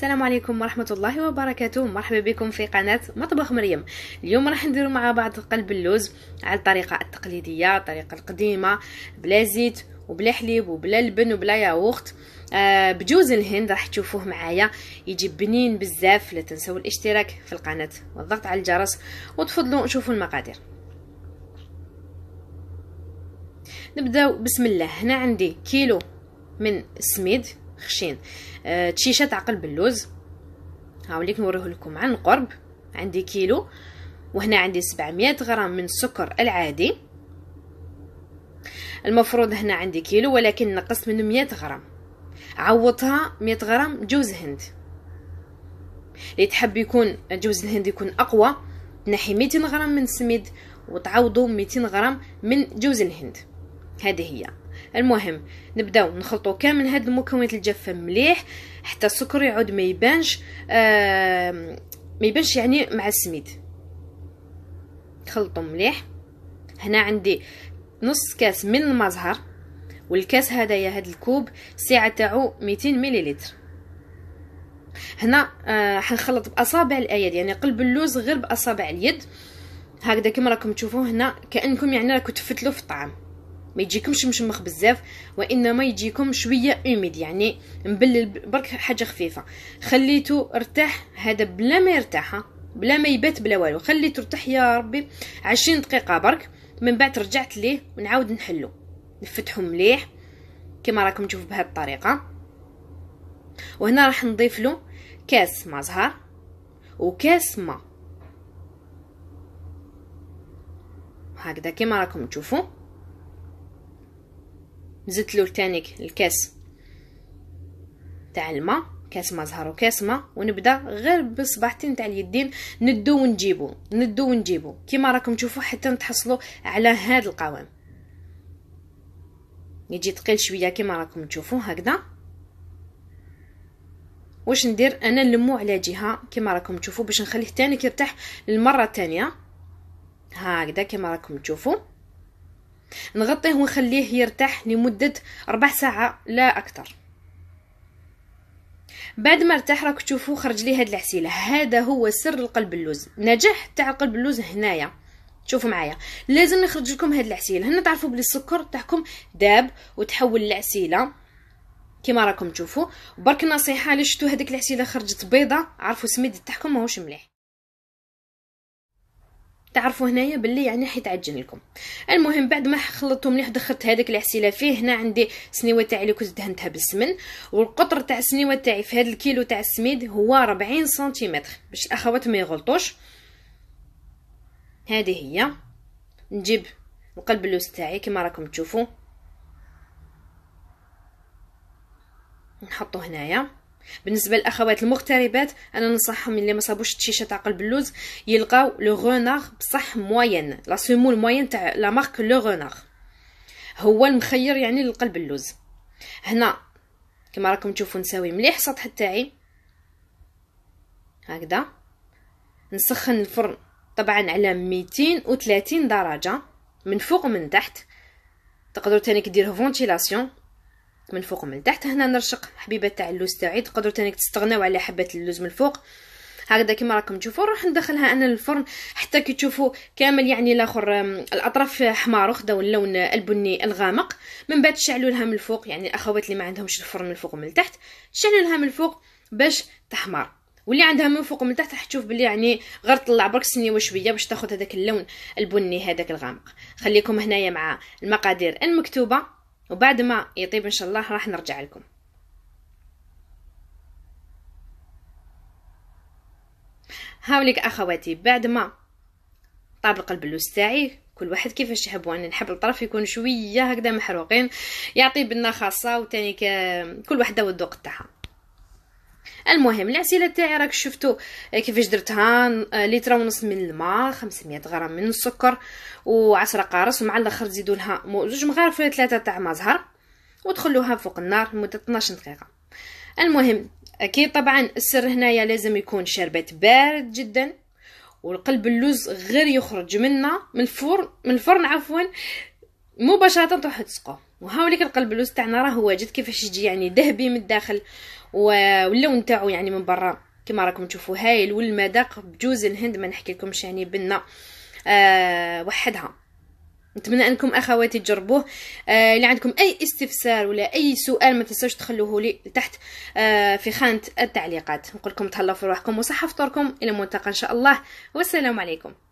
السلام عليكم ورحمة الله وبركاته مرحبا بكم في قناة مطبخ مريم اليوم راح نديرو مع بعض قلب اللوز على الطريقة التقليدية الطريقة القديمة بلا زيت وبلا حليب وبلا لبن وبلا ياوخت آه بجوز الهند راح تشوفوه معايا يجي بنين بزاف لا تنسوا الاشتراك في القناة والضغط على الجرس وتفضلوا شوفوا المقادير نبداو بسم الله هنا عندي كيلو من السميد خشين آه تشيشه تاع قلب اللوز هاوليك نوريه لكم عن قرب عندي كيلو وهنا عندي 700 غرام من السكر العادي المفروض هنا عندي كيلو ولكن نقصت منه 100 غرام عوضها 100 غرام جوز هند اللي تحب يكون جوز الهند يكون اقوى تنحي 200 غرام من السميد وتعوضوا 200 غرام من جوز الهند هذه هي المهم نبداو نخلطو كامل هاد المكونات الجافه مليح حتى السكر يعود ما يبانش آه ما يبانش يعني مع السميد نخلطو مليح هنا عندي نص كاس من المزهر والكاس هدايا هاد الكوب السعه تاعو 200 مليلتر هنا آه حنخلط باصابع الايد يعني قلب اللوز غير باصابع اليد هكذا كما راكم تشوفوا هنا كانكم يعني راكم تفتلوا في الطعام ما يجيكمش مشمخ بزاف وانما يجيكم شويه اوميد يعني مبلل برك حاجه خفيفه خليته ارتاح هذا بلا ما يرتاح بلا ما يبات بلا والو خليته ارتاح يا ربي عشرين دقيقه برك من بعد رجعت ليه ونعاود نحلو نفتحو مليح كما راكم تشوفوا بهذه الطريقه وهنا راح نضيف له كاس ما زهر وكاس ما هكذا كما راكم تشوفوا زدت له تانيك الكاس تاع الماء كاس ما زهر وكاس ما ونبدا غير بصباحتين تاع اليدين ندو ونجيبو ندو ونجيبو كيما راكم تشوفوا حتى نتحصلوا على هذا القوام يجي ثقيل شويه كيما راكم تشوفوا هكذا واش ندير انا نلمو على جهه كيما راكم تشوفوا باش نخليه ثاني يرتاح للمره الثانيه هكذا كيما راكم تشوفوا نغطيه ونخليه يرتاح لمدة ربع ساعة لا أكثر بعد ما ارتاح راك تشوفوا خرج لي هاد العسيله هذا هو سر القلب اللوز نجاح تاع القلب اللوز هنايا شوفوا معايا لازم نخرج لكم هاد العسيله هنا تعرفوا بلي السكر تاعكم داب وتحول لعسيله كما راكم تشوفوا برك نصيحه لي شفتوا هذيك العسيله خرجت بيضه عرفوا سميد تاعكم ماهوش مليح تعرفوا هنايا باللي يعني حيتعجن لكم المهم بعد ما خلطته مليح دخلت هذاك العسيله فيه هنا عندي سنيوه تاعي اللي كنت دهنتها بالسمن والقطر تاع السنيوه تاعي في هذا الكيلو تاع السميد هو 40 سنتيمتر باش الاخوات ما يغلطوش هذه هي نجيب القلب اللوز تاعي كما راكم تشوفوا نحطو هنايا بالنسبه للاخوات المغتربات انا ننصحهم اللي ما صابوش الشيشه تاع قلب اللوز يلقاو لو غونار بصح موين لا سيمول موين تاع لا مارك لو غونار هو المخير يعني لقلب اللوز هنا كما راكم تشوفوا نساوي مليح سطح تاعي هكذا نسخن الفرن طبعا على 230 درجه من فوق ومن تحت تقدروا تاني كديروا فونتيلاسيون من الفوق ومن تحت هنا نرشق حبيبه تاع اللوز تاعي تقدروا تانيك تستغناو على حبه اللوز من الفوق هكذا كما راكم تشوفوا راح ندخلها انا للفرن حتى كي تشوفوا كامل يعني الاخر الاطراف حمار وخداو اللون البني الغامق من بعد تشعلوا لها من الفوق يعني الاخوات اللي ما عندهمش الفرن من الفوق ومن التحت تشعلوا لها من الفوق باش تحمر واللي عندها من فوق ومن تحت راح تشوف بلي يعني غير طلع برك سنيوه شويه باش تاخذ هذاك اللون البني هذاك الغامق خليكم هنايا مع المقادير المكتوبه وبعد ما يطيب ان شاء الله راح نرجع لكم هاوليك اخواتي بعد ما طابق البلوز تاعي كل واحد كيفاش يحب وانا نحب الطرف يكون شويه هكذا محروقين يعطي بنه خاصه وتاني كل واحده والذوق تاعها المهم العسيله تاعي راك شفتو آه، كيفاش درتها آه، لتر ونص من الماء 500 غرام من السكر و10 قارص ومع الاخر تزيدوا لها زوج مغارف ولا ثلاثه تاع ماء زهر وتخلوها فوق النار لمده 12 دقيقه المهم اكيد آه، طبعا السر هنايا لازم يكون شربات بارد جدا والقلب اللوز غير يخرج منا من الفرن من الفرن عفوا مباشره تروح تسقوه وهاوليك القلب اللوز تاعنا راه واجد كيفاش يجي يعني ذهبي من الداخل واللون تاعو يعني من برا كما راكم تشوفوا هايل والمذاق بجوز الهند ما نحكي لكمش يعني بنا أه وحدها نتمنى انكم اخواتي تجربوه آه عندكم اي استفسار ولا اي سؤال ما تنساوش تخلوه لي تحت آه في خانه التعليقات نقول لكم تهلاو في روحكم وصحه فطوركم الى ملتقى ان شاء الله والسلام عليكم